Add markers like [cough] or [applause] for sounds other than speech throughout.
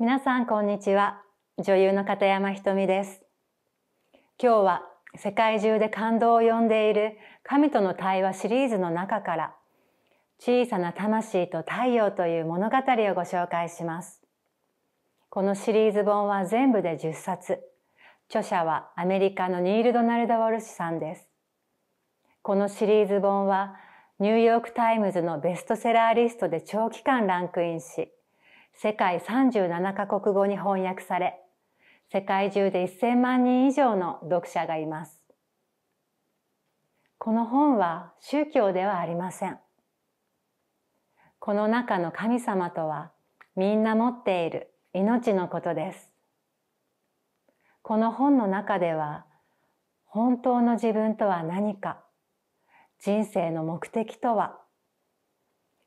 皆さんこんにちは女優の片山ひとみです今日は世界中で感動を呼んでいる神との対話シリーズの中から小さな魂と太陽という物語をご紹介しますこのシリーズ本は全部で10冊著者はアメリカのニール・ドナルド・ウォルシュさんですこのシリーズ本はニューヨーク・タイムズのベストセラーリストで長期間ランクインし世界37カ国語に翻訳され世界中で1000万人以上の読者がいますこの本は宗教ではありませんこの中の神様とはみんな持っている命のことですこの本の中では本当の自分とは何か人生の目的とは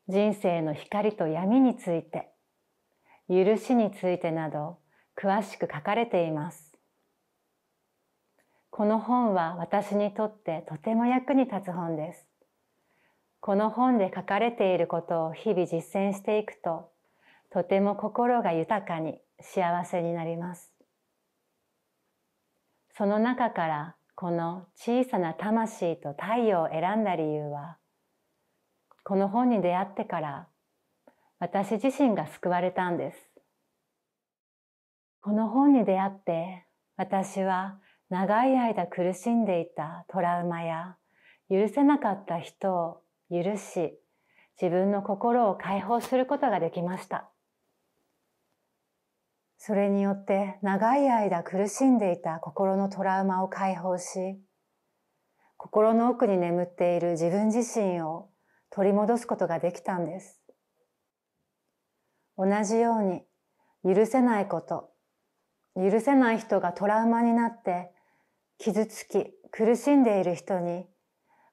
人生の光と闇について許しについてなど詳しく書かれています。この本は私にとってとても役に立つ本です。この本で書かれていることを日々実践していくと、とても心が豊かに幸せになります。その中からこの小さな魂と太陽を選んだ理由は、この本に出会ってから私自身が救われたんです。この本に出会って私は長い間苦しんでいたトラウマや許せなかった人を許し自分の心を解放することができました。それによって長い間苦しんでいた心のトラウマを解放し心の奥に眠っている自分自身を取り戻すことができたんです。同じように許せないこと許せない人がトラウマになって傷つき苦しんでいる人に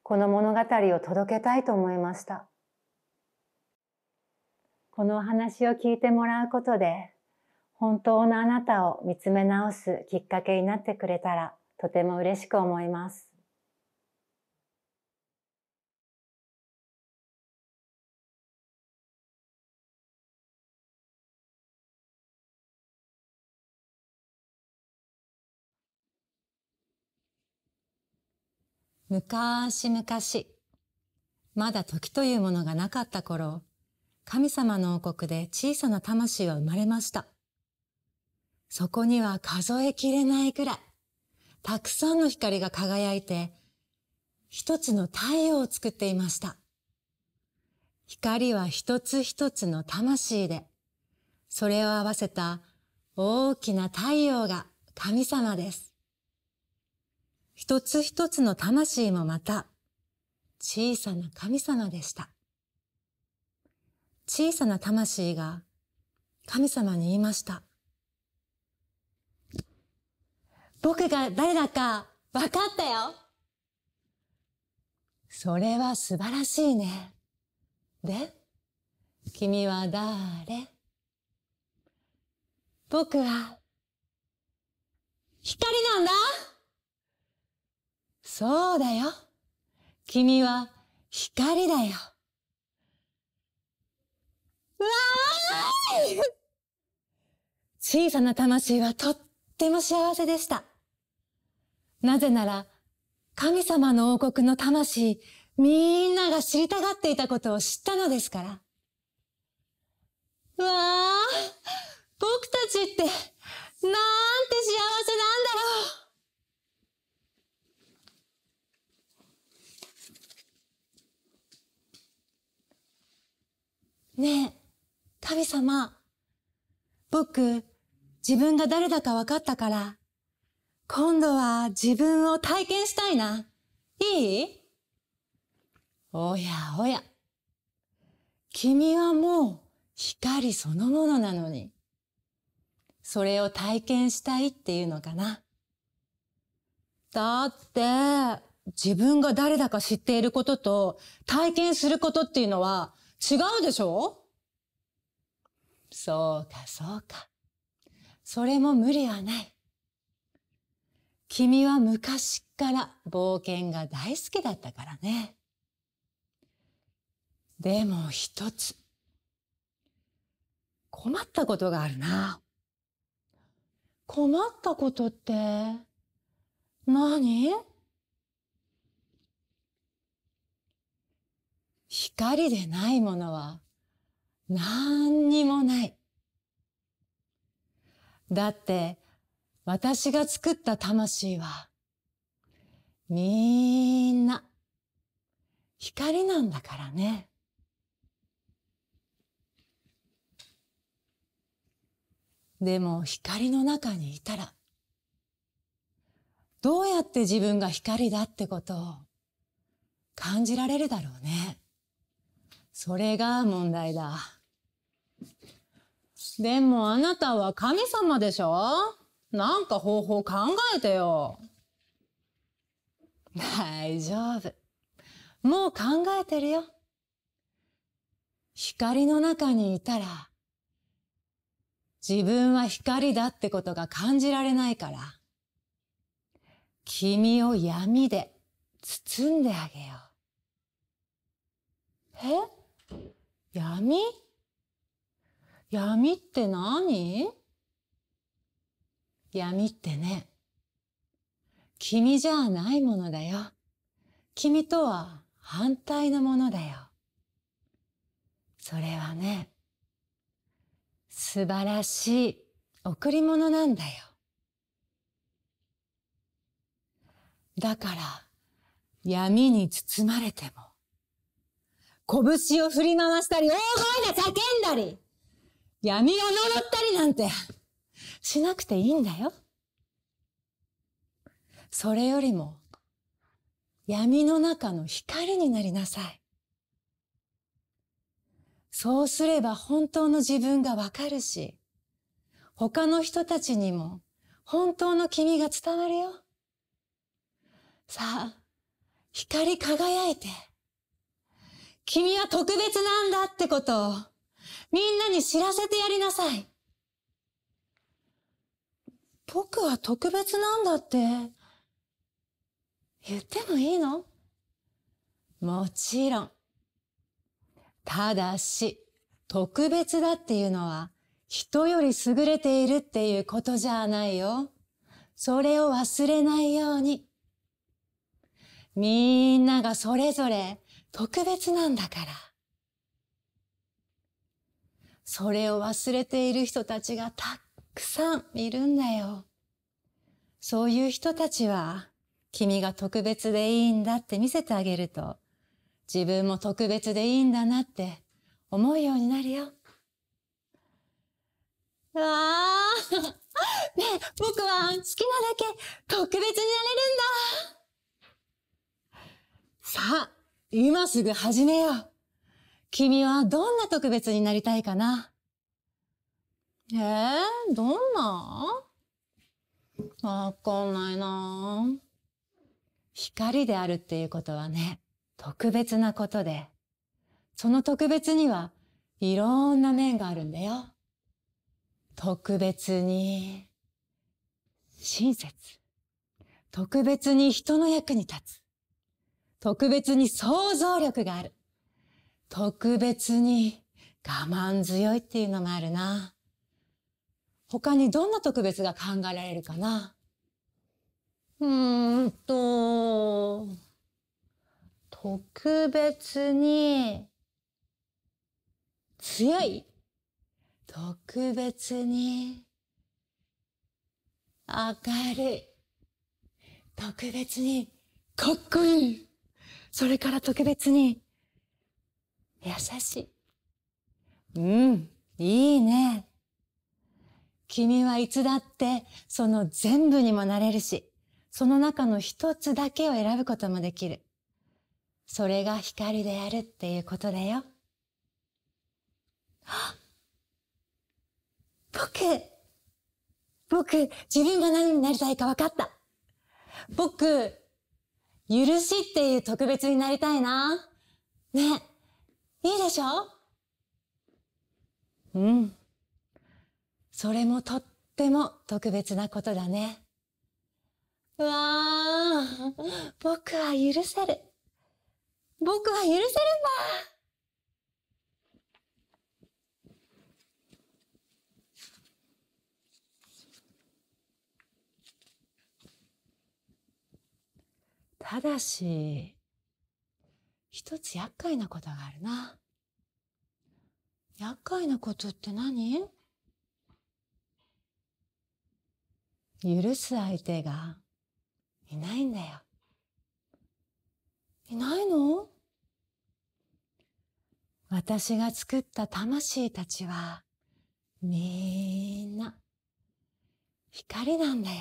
この物語を届けたいと思いましたこのお話を聞いてもらうことで本当のあなたを見つめ直すきっかけになってくれたらとても嬉しく思います昔々、まだ時というものがなかった頃、神様の王国で小さな魂は生まれました。そこには数えきれないくらい、たくさんの光が輝いて、一つの太陽を作っていました。光は一つ一つの魂で、それを合わせた大きな太陽が神様です。一つ一つの魂もまた小さな神様でした。小さな魂が神様に言いました。僕が誰だか分かったよそれは素晴らしいね。で、君は誰僕は光なんだそうだよ。君は光だよ。わーい小さな魂はとっても幸せでした。なぜなら、神様の王国の魂、みんなが知りたがっていたことを知ったのですから。わあ、僕たちって、なんて幸せなんだろう。ねえ、神様、僕、自分が誰だか分かったから、今度は自分を体験したいな。いいおやおや。君はもう光そのものなのに。それを体験したいっていうのかな。だって、自分が誰だか知っていることと体験することっていうのは違うでしょそうか、そうか。それも無理はない。君は昔から冒険が大好きだったからね。でも一つ。困ったことがあるな。困ったことって何光でないものは何にもない。だって私が作った魂はみんな光なんだからね。でも光の中にいたら、どうやって自分が光だってことを感じられるだろうね。それが問題だ。でもあなたは神様でしょなんか方法考えてよ。大丈夫。もう考えてるよ。光の中にいたら、自分は光だってことが感じられないから、君を闇で包んであげよう。え闇闇って何闇ってね、君じゃないものだよ。君とは反対のものだよ。それはね、素晴らしい贈り物なんだよ。だから、闇に包まれても、拳を振り回したり、大声で叫んだり、闇を呪ったりなんて、しなくていいんだよ。それよりも、闇の中の光になりなさい。そうすれば本当の自分がわかるし、他の人たちにも本当の君が伝わるよ。さあ、光り輝いて。君は特別なんだってことを、みんなに知らせてやりなさい。僕は特別なんだって、言ってもいいのもちろん。ただし、特別だっていうのは、人より優れているっていうことじゃないよ。それを忘れないように。みんながそれぞれ特別なんだから。それを忘れている人たちがたくさんいるんだよ。そういう人たちは、君が特別でいいんだって見せてあげると、自分も特別でいいんだなって思うようになるよ。わあ、[laughs] ねえ、僕は好きなだけ特別になれるんだ。さあ、今すぐ始めよう。君はどんな特別になりたいかなえー、どんなわかんないな光であるっていうことはね、特別なことで、その特別にはいろんな面があるんだよ。特別に親切。特別に人の役に立つ。特別に想像力がある。特別に我慢強いっていうのもあるな。他にどんな特別が考えられるかなうーんと、特別に強い。特別に明るい。特別にかっこいい。それから特別に、優しい。うん、いいね。君はいつだって、その全部にもなれるし、その中の一つだけを選ぶこともできる。それが光であるっていうことだよ。[gasps] 僕、僕、自分が何になりたいか分かった。僕、許しっていう特別になりたいな。ね。いいでしょうん。それもとっても特別なことだね。わあ、僕は許せる。僕は許せるんだただし、一つ厄介なことがあるな。厄介なことって何許す相手がいないんだよ。いないの私が作った魂たちはみんな光なんだよ。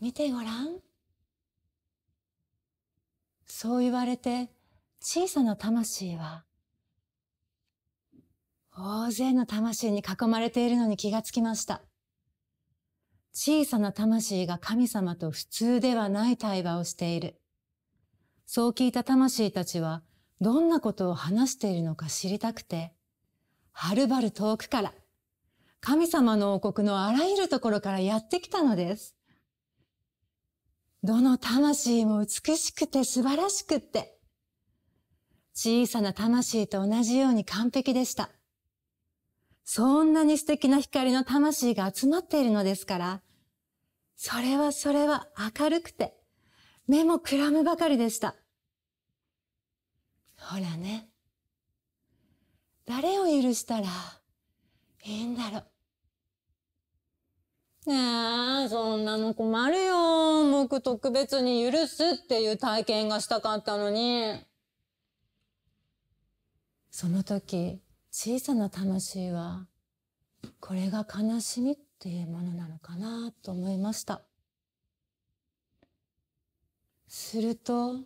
見てごらん。そう言われて小さな魂は大勢の魂に囲まれているのに気がつきました。小さな魂が神様と普通ではない対話をしている。そう聞いた魂たちはどんなことを話しているのか知りたくて、はるばる遠くから神様の王国のあらゆるところからやってきたのです。どの魂も美しくて素晴らしくって、小さな魂と同じように完璧でした。そんなに素敵な光の魂が集まっているのですから、それはそれは明るくて、目もくらむばかりでした。ほらね。誰を許したらいいんだろう。ねえ、そんなの困るよ。僕特別に許すっていう体験がしたかったのに。その時、小さな魂は、これが悲しみっていうものなのかなと思いました。すると、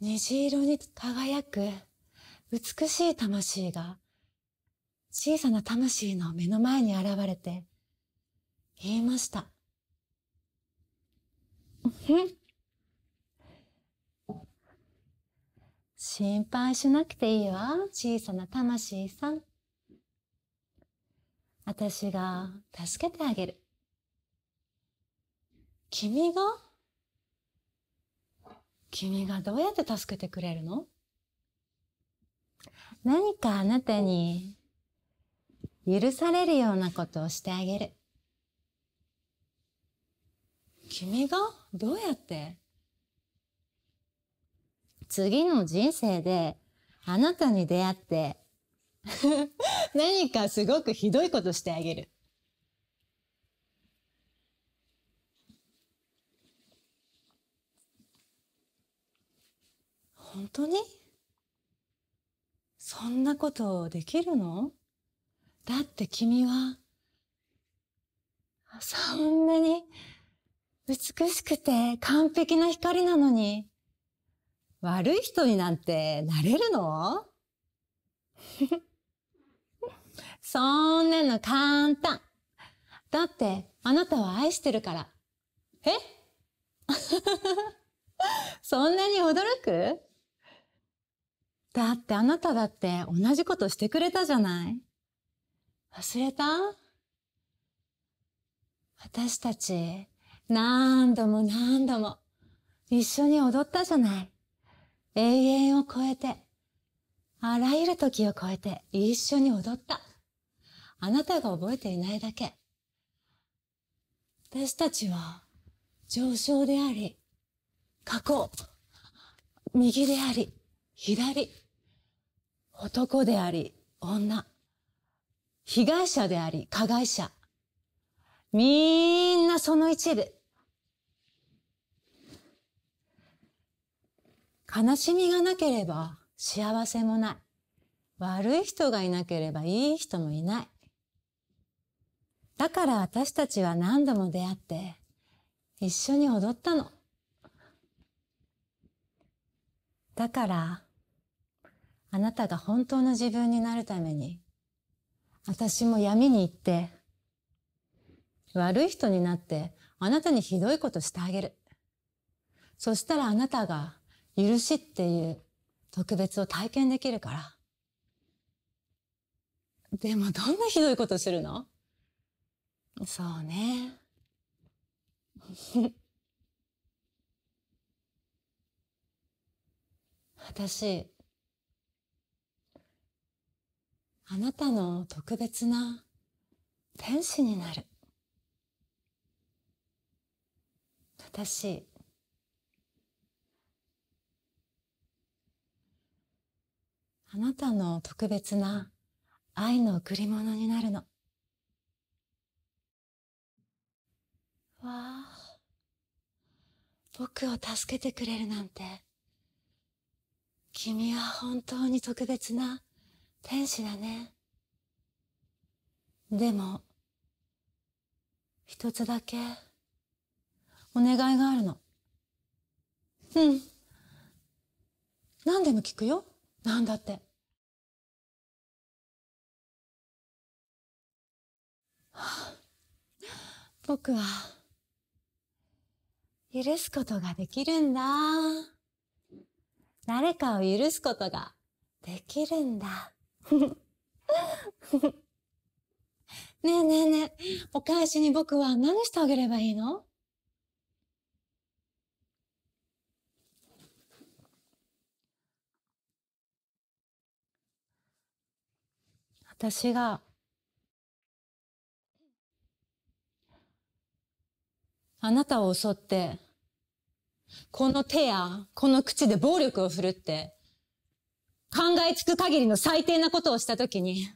虹色に輝く美しい魂が小さな魂の目の前に現れて、言いました。心配しなくていいわ、小さな魂さん。私が助けてあげる。君が君がどうやって助けてくれるの何かあなたに許されるようなことをしてあげる。君がどうやって次の人生であなたに出会って [laughs] 何かすごくひどいことしてあげる。本当にそんなことできるのだって君は、そんなに美しくて完璧な光なのに、悪い人になんてなれるの [laughs] そんなの簡単。だって、あなたは愛してるから。え [laughs] そんなに驚くだってあなただって同じことしてくれたじゃない。忘れた私たち、何度も何度も、一緒に踊ったじゃない。永遠を超えて、あらゆる時を超えて一緒に踊った。あなたが覚えていないだけ。私たちは、上昇であり、過去、右であり、左、男であり、女。被害者であり、加害者。みんなその一部。悲しみがなければ幸せもない。悪い人がいなければいい人もいない。だから私たちは何度も出会って、一緒に踊ったの。だから、あなたが本当の自分になるために、私も闇に行って、悪い人になって、あなたにひどいことしてあげる。そしたらあなたが、許しっていう特別を体験できるから。でもどんなひどいことするのそうね。[laughs] 私、あなたの特別な天使になる。私、あなたの特別な愛の贈り物になるの。わあ、僕を助けてくれるなんて、君は本当に特別な天使だね。でも、一つだけ、お願いがあるの。うん。何でも聞くよ。何だって。僕は、許すことができるんだ。誰かを許すことができるんだ。[laughs] ねえねえねえ、お返しに僕は何してあげればいいの私が、あなたを襲って、この手やこの口で暴力を振るって、考えつく限りの最低なことをしたときに、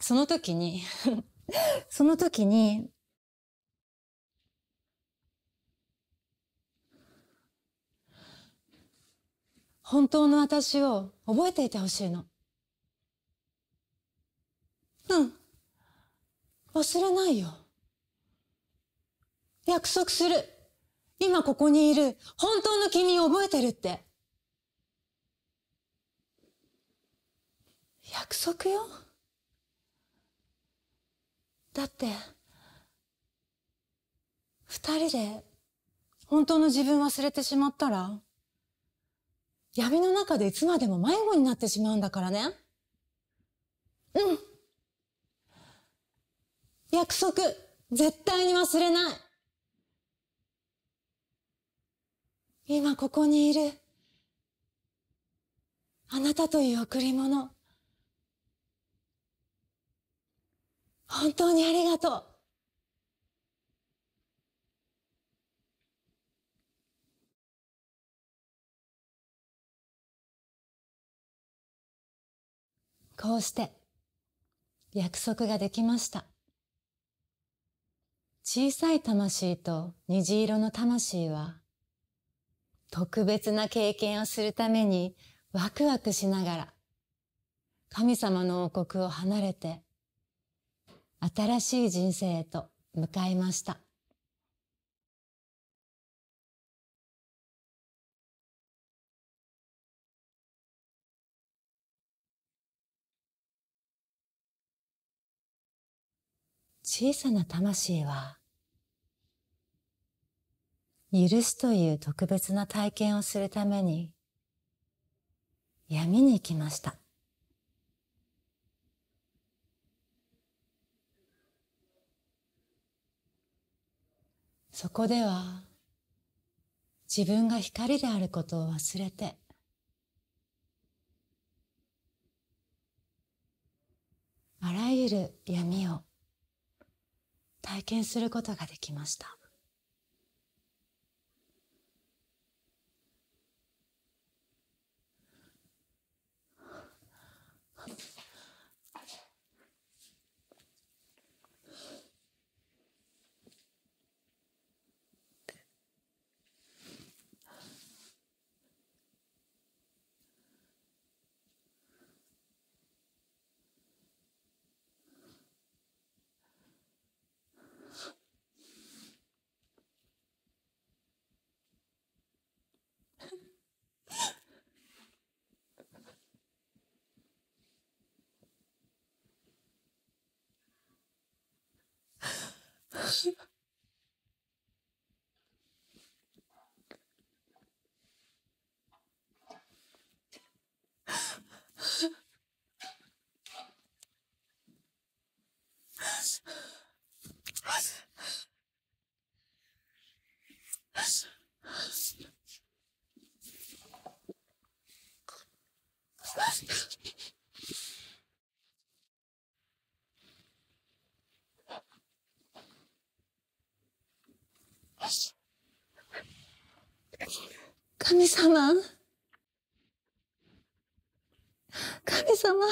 そのときに [laughs] そのときに、本当の私を覚えていてほしいの。うん。忘れないよ。約束する。今ここにいる本当の君を覚えてるって。約束よだって二人で本当の自分忘れてしまったら闇の中でいつまでも迷子になってしまうんだからねうん約束絶対に忘れない今ここにいるあなたという贈り物本当にありがとう。こうして約束ができました。小さい魂と虹色の魂は特別な経験をするためにワクワクしながら神様の王国を離れて新しい人生へと向かいました。小さな魂は、許すという特別な体験をするために、闇に行きました。そこでは自分が光であることを忘れてあらゆる闇を体験することができました。よし様神様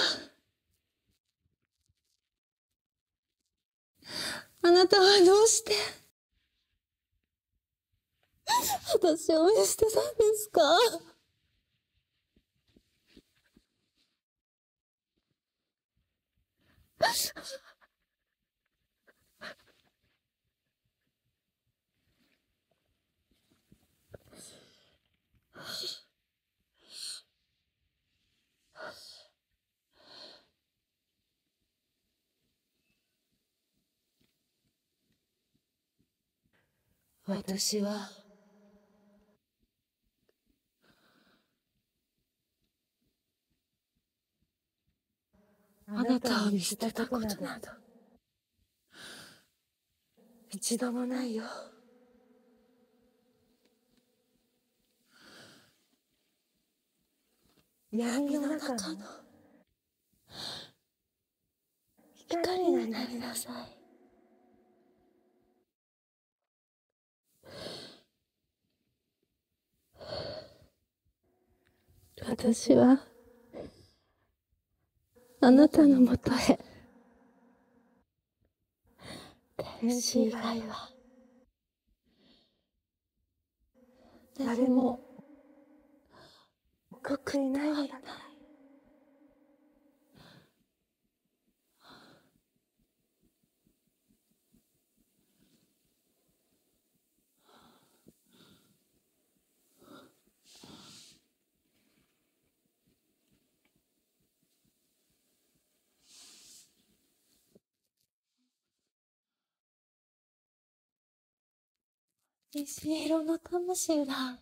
あなたはどうして私を応援してたんですか私は、あなたを見捨てたことなど、一度もないよ。闇の中の光になりなさい。私はあなたのもとへ天使以外は誰もごくいないのだな虹色の魂だ。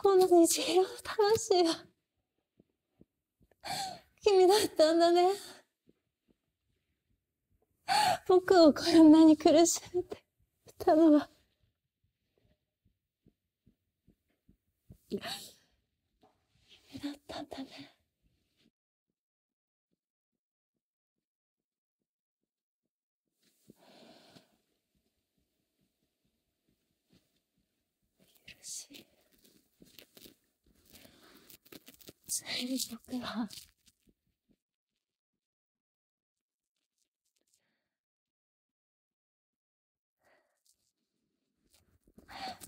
こんなに一色楽しいよ。君だったんだね。僕をこんなに苦しめてたのは。君だったんだね。いう曲は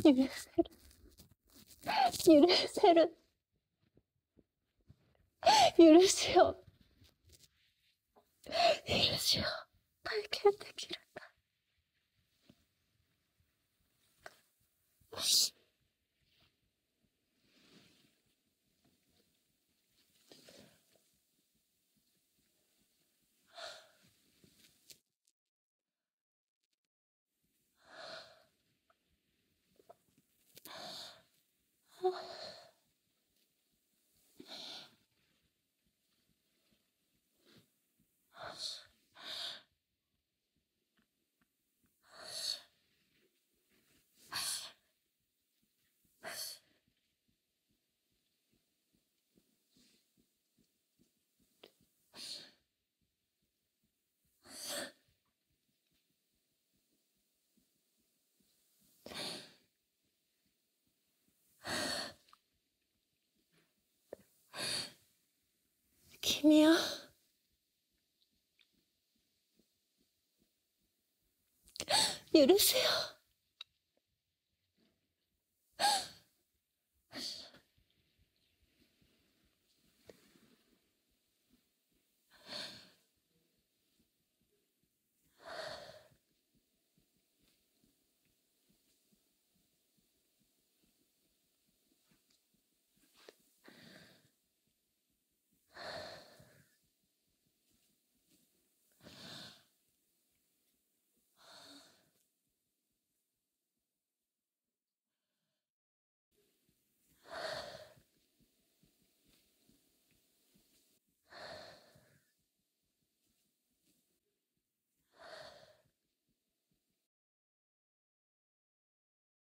許せる許せる許しう。許しう。体験できるんだ。 힘이야. 여보세요